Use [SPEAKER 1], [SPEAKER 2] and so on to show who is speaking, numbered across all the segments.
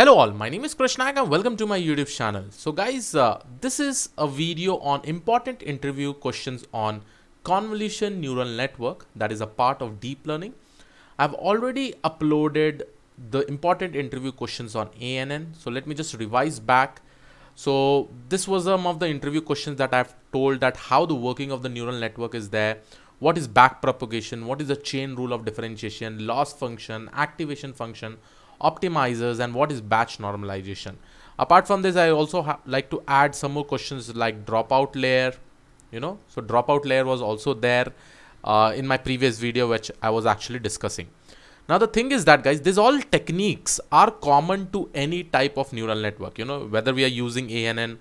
[SPEAKER 1] Hello all, my name is Krishna. and welcome to my YouTube channel. So guys, uh, this is a video on important interview questions on convolution neural network that is a part of deep learning. I've already uploaded the important interview questions on ANN. So let me just revise back. So this was some um, of the interview questions that I've told that how the working of the neural network is there. What is back propagation? What is the chain rule of differentiation, loss function, activation function, optimizers and what is batch normalization. Apart from this, I also like to add some more questions like dropout layer, you know, so dropout layer was also there uh, in my previous video, which I was actually discussing. Now the thing is that guys, these all techniques are common to any type of neural network, you know, whether we are using ANN,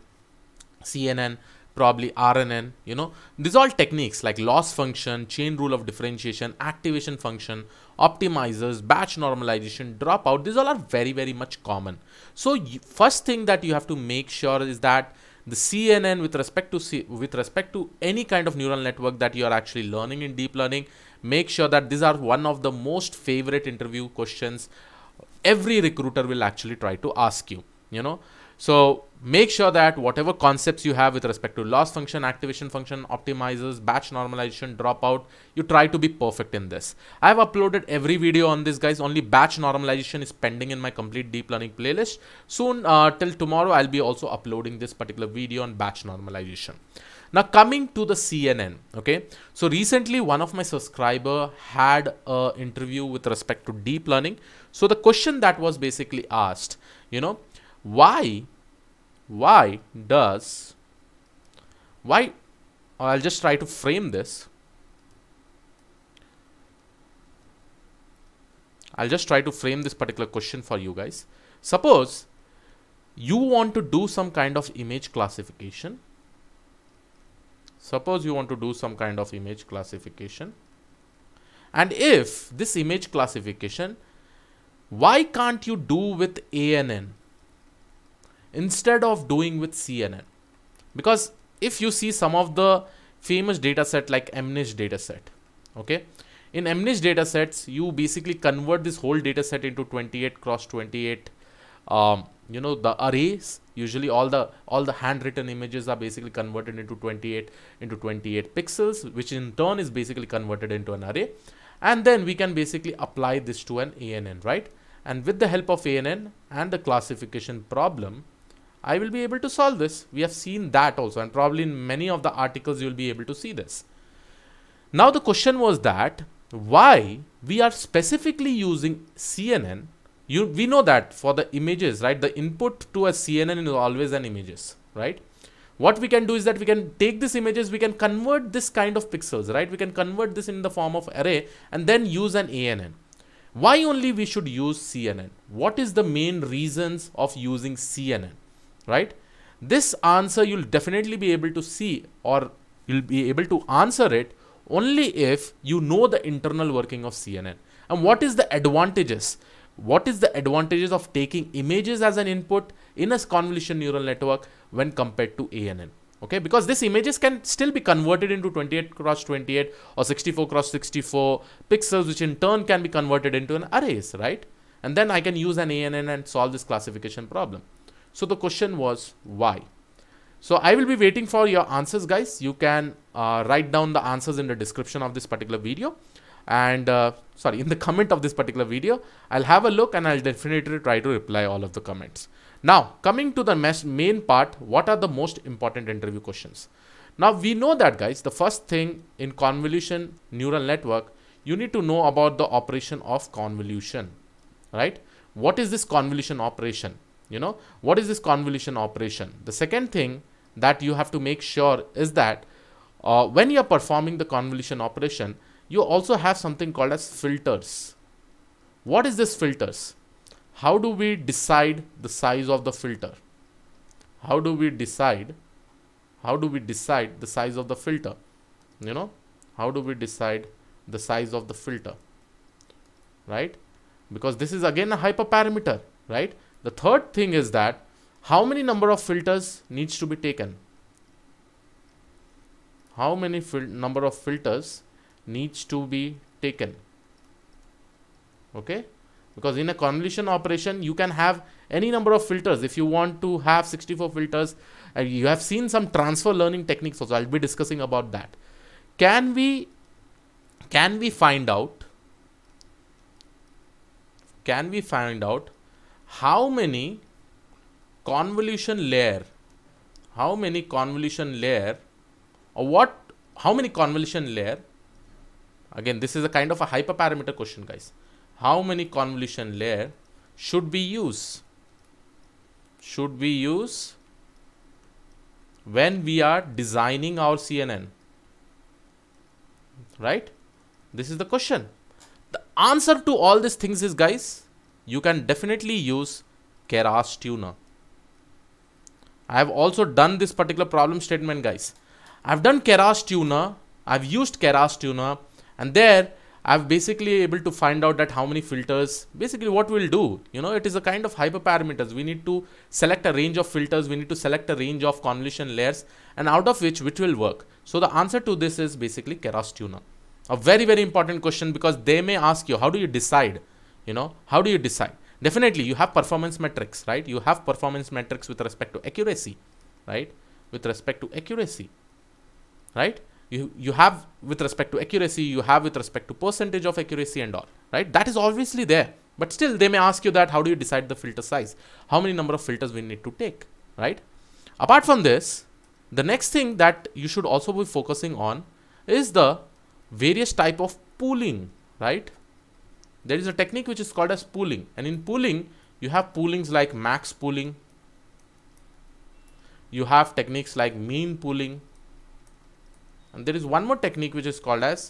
[SPEAKER 1] CNN, probably RNN, you know, these all techniques like loss function, chain rule of differentiation, activation function, optimizers, batch normalization, dropout, these all are very, very much common. So you, first thing that you have to make sure is that the CNN with respect to C, with respect to any kind of neural network that you are actually learning in deep learning, make sure that these are one of the most favorite interview questions every recruiter will actually try to ask you, you know. So make sure that whatever concepts you have with respect to loss function, activation function, optimizers, batch normalization, dropout, you try to be perfect in this. I have uploaded every video on this guys. Only batch normalization is pending in my complete deep learning playlist. Soon uh, till tomorrow, I'll be also uploading this particular video on batch normalization. Now coming to the CNN, okay. So recently one of my subscriber had an interview with respect to deep learning. So the question that was basically asked, you know, why why does why I'll just try to frame this I'll just try to frame this particular question for you guys suppose you want to do some kind of image classification suppose you want to do some kind of image classification and if this image classification why can't you do with ANN instead of doing with CNN. Because if you see some of the famous dataset like MNIST dataset, okay, in MNIST datasets, you basically convert this whole dataset into 28 cross 28, um, you know, the arrays. Usually all the all the handwritten images are basically converted into 28 into 28 pixels, which in turn is basically converted into an array. And then we can basically apply this to an ANN, right? And with the help of ANN and the classification problem, I will be able to solve this. We have seen that also and probably in many of the articles you will be able to see this. Now the question was that why we are specifically using CNN. You, we know that for the images, right? The input to a CNN is always an images, right? What we can do is that we can take these images, we can convert this kind of pixels, right? We can convert this in the form of array and then use an ANN. Why only we should use CNN? What is the main reasons of using CNN? right? This answer you'll definitely be able to see or you'll be able to answer it only if you know the internal working of CNN. And what is the advantages? What is the advantages of taking images as an input in a convolution neural network when compared to ANN? okay because these images can still be converted into 28 cross 28 or 64 cross 64 pixels which in turn can be converted into an arrays right and then i can use an ann and solve this classification problem so the question was why? So I will be waiting for your answers guys. You can uh, write down the answers in the description of this particular video and uh, sorry in the comment of this particular video. I'll have a look and I'll definitely try to reply all of the comments. Now coming to the main part, what are the most important interview questions? Now we know that guys, the first thing in convolution neural network, you need to know about the operation of convolution, right? What is this convolution operation? you know what is this convolution operation the second thing that you have to make sure is that uh, when you are performing the convolution operation you also have something called as filters what is this filters how do we decide the size of the filter how do we decide how do we decide the size of the filter you know how do we decide the size of the filter right because this is again a hyperparameter right the third thing is that how many number of filters needs to be taken? How many number of filters needs to be taken? Okay, because in a convolution operation, you can have any number of filters. If you want to have 64 filters, uh, you have seen some transfer learning techniques also. I'll be discussing about that. Can we, can we find out, can we find out how many convolution layer, how many convolution layer, or what, how many convolution layer, again, this is a kind of a hyperparameter question, guys. How many convolution layer should be used? Should be used when we are designing our CNN, right? This is the question. The answer to all these things is, guys, you can definitely use Keras tuner. I have also done this particular problem statement guys. I've done Keras tuner, I've used Keras tuner and there I've basically able to find out that how many filters, basically what we'll do, you know, it is a kind of hyperparameters. We need to select a range of filters. We need to select a range of convolution layers and out of which, which will work. So the answer to this is basically Keras tuner. A very, very important question because they may ask you, how do you decide? you know how do you decide definitely you have performance metrics right you have performance metrics with respect to accuracy right with respect to accuracy right you you have with respect to accuracy you have with respect to percentage of accuracy and all right that is obviously there but still they may ask you that how do you decide the filter size how many number of filters we need to take right apart from this the next thing that you should also be focusing on is the various type of pooling right there is a technique which is called as pooling and in pooling you have poolings like max pooling you have techniques like mean pooling and there is one more technique which is called as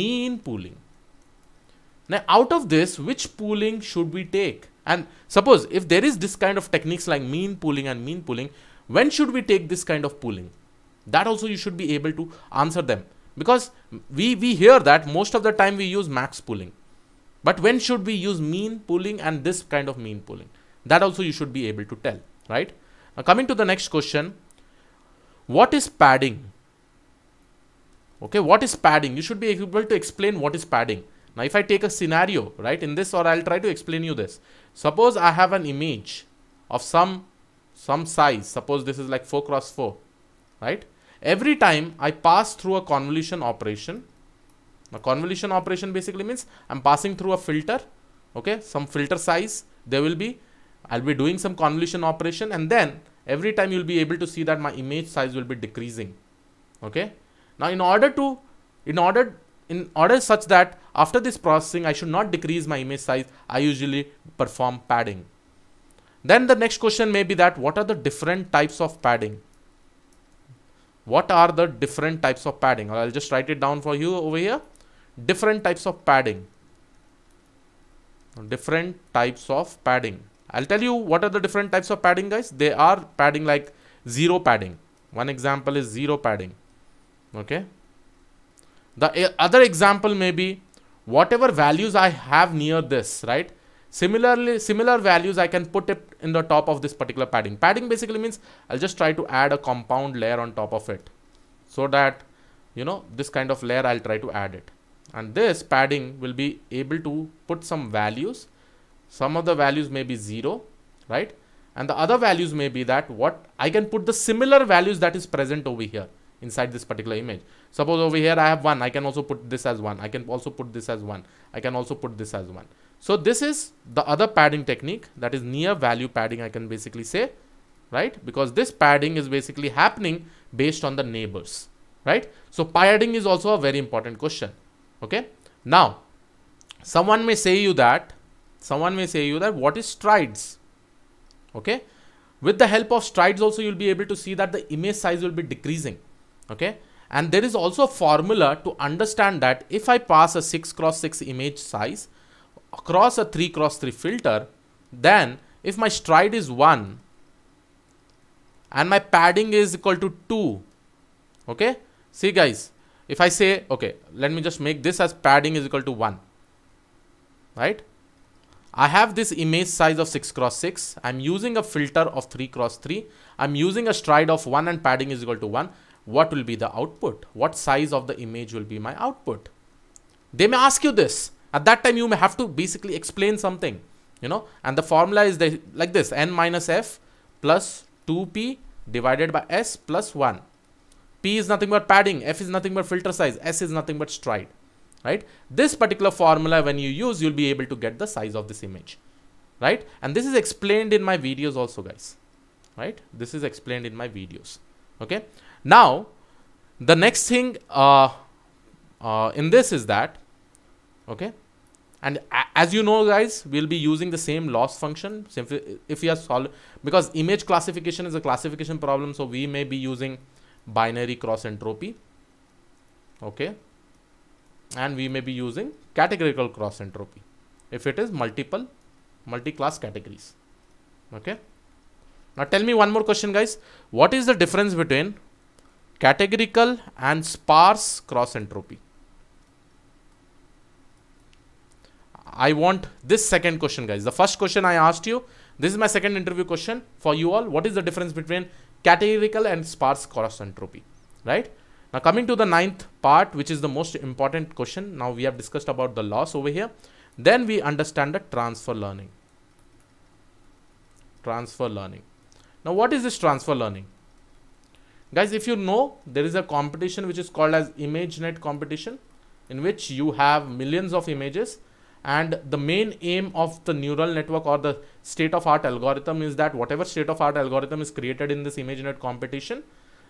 [SPEAKER 1] mean pooling now out of this which pooling should we take and suppose if there is this kind of techniques like mean pooling and mean pooling when should we take this kind of pooling that also you should be able to answer them because we we hear that most of the time we use max pooling but when should we use mean pooling and this kind of mean pooling? That also you should be able to tell, right? Now coming to the next question, what is padding? Okay, what is padding? You should be able to explain what is padding. Now if I take a scenario, right, in this or I'll try to explain you this. Suppose I have an image of some some size, suppose this is like 4 cross 4, right? Every time I pass through a convolution operation, now convolution operation basically means I'm passing through a filter, okay, some filter size, there will be, I'll be doing some convolution operation and then every time you'll be able to see that my image size will be decreasing, okay. Now in order to, in order, in order such that after this processing, I should not decrease my image size, I usually perform padding. Then the next question may be that what are the different types of padding? What are the different types of padding? I'll just write it down for you over here different types of padding different types of padding i'll tell you what are the different types of padding guys they are padding like zero padding one example is zero padding okay the other example may be whatever values i have near this right similarly similar values i can put it in the top of this particular padding padding basically means i'll just try to add a compound layer on top of it so that you know this kind of layer i'll try to add it and this padding will be able to put some values some of the values may be zero right and the other values may be that what I can put the similar values that is present over here inside this particular image suppose over here I have one I can also put this as one I can also put this as one I can also put this as one so this is the other padding technique that is near value padding I can basically say right because this padding is basically happening based on the neighbors right so padding is also a very important question okay now someone may say you that someone may say you that what is strides okay with the help of strides also you'll be able to see that the image size will be decreasing okay and there is also a formula to understand that if I pass a 6 cross 6 image size across a 3 cross 3 filter then if my stride is 1 and my padding is equal to 2 okay see guys if I say, okay, let me just make this as padding is equal to 1, right? I have this image size of 6 cross 6. I'm using a filter of 3 cross 3. I'm using a stride of 1 and padding is equal to 1. What will be the output? What size of the image will be my output? They may ask you this. At that time, you may have to basically explain something, you know, and the formula is like this, n minus f plus 2p divided by s plus 1 P is nothing but padding, F is nothing but filter size, S is nothing but stride, right? This particular formula when you use, you'll be able to get the size of this image, right? And this is explained in my videos also guys, right? This is explained in my videos, okay? Now, the next thing uh, uh, in this is that, okay? And as you know, guys, we'll be using the same loss function if we are solving because image classification is a classification problem. So we may be using binary cross entropy okay and we may be using categorical cross entropy if it is multiple multi-class categories okay now tell me one more question guys what is the difference between categorical and sparse cross entropy I want this second question guys the first question I asked you this is my second interview question for you all what is the difference between categorical and sparse cross entropy right now coming to the ninth part which is the most important question now we have discussed about the loss over here then we understand the transfer learning transfer learning now what is this transfer learning guys if you know there is a competition which is called as ImageNet competition in which you have millions of images and the main aim of the neural network or the state of art algorithm is that whatever state of art algorithm is created in this imagenet competition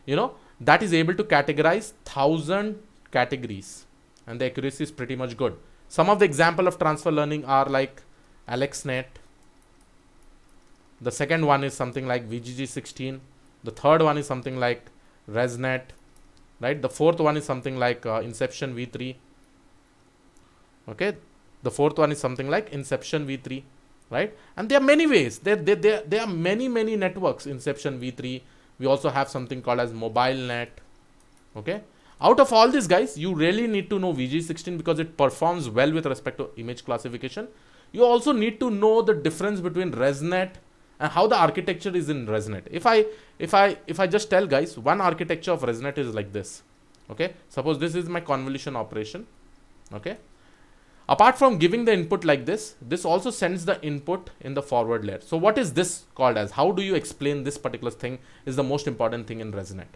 [SPEAKER 1] you know that is able to categorize 1000 categories and the accuracy is pretty much good some of the example of transfer learning are like alexnet the second one is something like vgg16 the third one is something like resnet right the fourth one is something like uh, inception v3 okay the fourth one is something like Inception V3, right? And there are many ways. There, there, there, there are many, many networks. Inception V3. We also have something called as mobile net. Okay. Out of all these guys, you really need to know VG16 because it performs well with respect to image classification. You also need to know the difference between ResNet and how the architecture is in ResNet. If I if I if I just tell guys one architecture of ResNet is like this. Okay. Suppose this is my convolution operation. Okay. Apart from giving the input like this, this also sends the input in the forward layer. So what is this called as? How do you explain this particular thing is the most important thing in ResNet.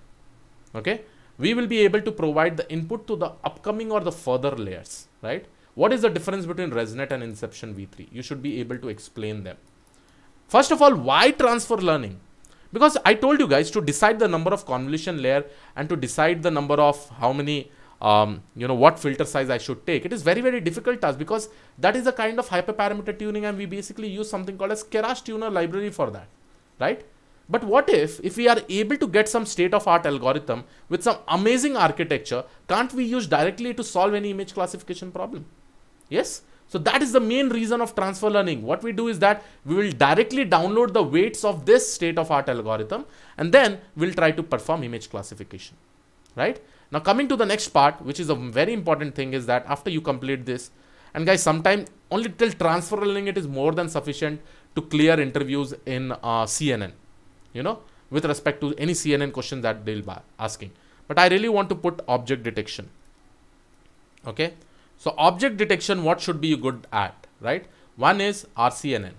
[SPEAKER 1] Okay. We will be able to provide the input to the upcoming or the further layers, right? What is the difference between ResNet and Inception V3? You should be able to explain them. First of all, why transfer learning? Because I told you guys to decide the number of convolution layer and to decide the number of how many um, you know, what filter size I should take. It is very, very difficult task because that is a kind of hyperparameter tuning and we basically use something called as Keras tuner library for that, right? But what if, if we are able to get some state-of-art algorithm with some amazing architecture, can't we use directly to solve any image classification problem? Yes? So that is the main reason of transfer learning. What we do is that we will directly download the weights of this state-of-art algorithm and then we'll try to perform image classification, right? Now coming to the next part, which is a very important thing is that after you complete this, and guys, sometime only till transfer learning, it is more than sufficient to clear interviews in uh, CNN, you know, with respect to any CNN question that they'll be asking. But I really want to put object detection. Okay. So object detection, what should be you good at, right? One is RCNN.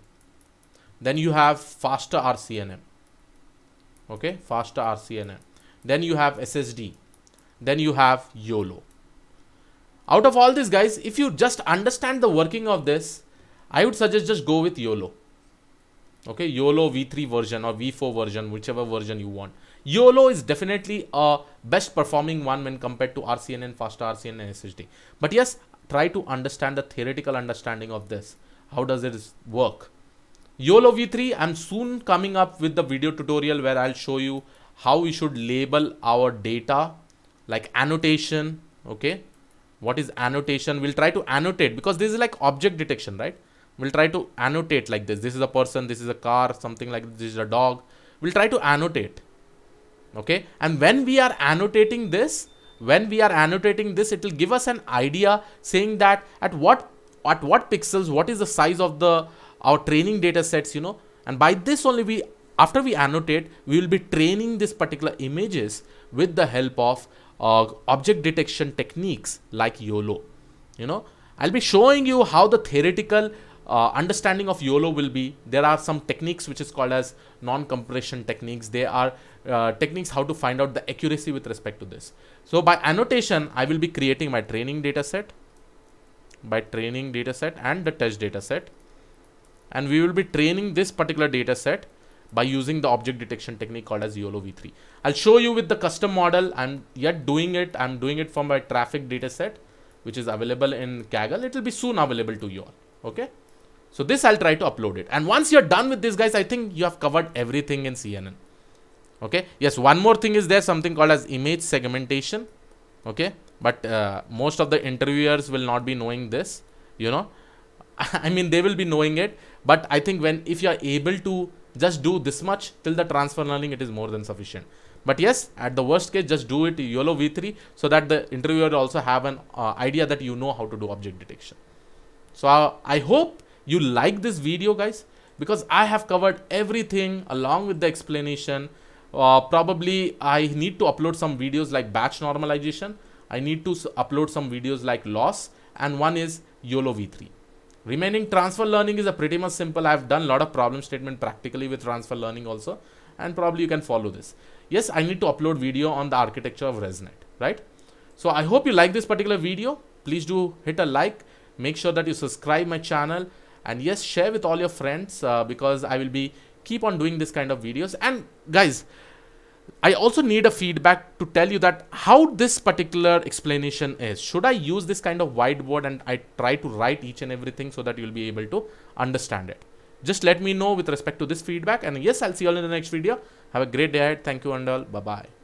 [SPEAKER 1] Then you have faster RCNN. Okay, faster RCNN. Then you have SSD then you have YOLO. Out of all these guys, if you just understand the working of this, I would suggest just go with YOLO. Okay, YOLO V3 version or V4 version, whichever version you want. YOLO is definitely a best performing one when compared to RCNN, Fast RCNN, and SHD. But yes, try to understand the theoretical understanding of this. How does it work? YOLO V3, I'm soon coming up with the video tutorial where I'll show you how we should label our data like annotation okay what is annotation we'll try to annotate because this is like object detection right we'll try to annotate like this this is a person this is a car something like this is a dog we'll try to annotate okay and when we are annotating this when we are annotating this it will give us an idea saying that at what at what pixels what is the size of the our training data sets you know and by this only we after we annotate we will be training this particular images with the help of uh, object detection techniques like YOLO. You know, I'll be showing you how the theoretical uh, understanding of YOLO will be. There are some techniques which is called as non-compression techniques. They are uh, techniques how to find out the accuracy with respect to this. So by annotation, I will be creating my training data set by training data set and the test data set. And we will be training this particular data set by using the object detection technique called as YOLO V3. I'll show you with the custom model. I'm yet doing it. I'm doing it from my traffic dataset, which is available in Kaggle. It will be soon available to you all. Okay. So this I'll try to upload it. And once you're done with this guys, I think you have covered everything in CNN. Okay. Yes. One more thing is there something called as image segmentation. Okay. But uh, most of the interviewers will not be knowing this, you know, I mean, they will be knowing it, but I think when, if you're able to just do this much till the transfer learning it is more than sufficient but yes at the worst case just do it yolo v3 so that the interviewer also have an uh, idea that you know how to do object detection so uh, i hope you like this video guys because i have covered everything along with the explanation uh, probably i need to upload some videos like batch normalization i need to upload some videos like loss and one is yolo v3 Remaining transfer learning is a pretty much simple. I've done a lot of problem statement practically with transfer learning also. And probably you can follow this. Yes, I need to upload video on the architecture of ResNet, right? So I hope you like this particular video. Please do hit a like. Make sure that you subscribe my channel. And yes, share with all your friends uh, because I will be keep on doing this kind of videos. And guys, I also need a feedback to tell you that how this particular explanation is. Should I use this kind of whiteboard and I try to write each and everything so that you'll be able to understand it. Just let me know with respect to this feedback and yes, I'll see you all in the next video. Have a great day ahead. Thank you and all. Bye-bye.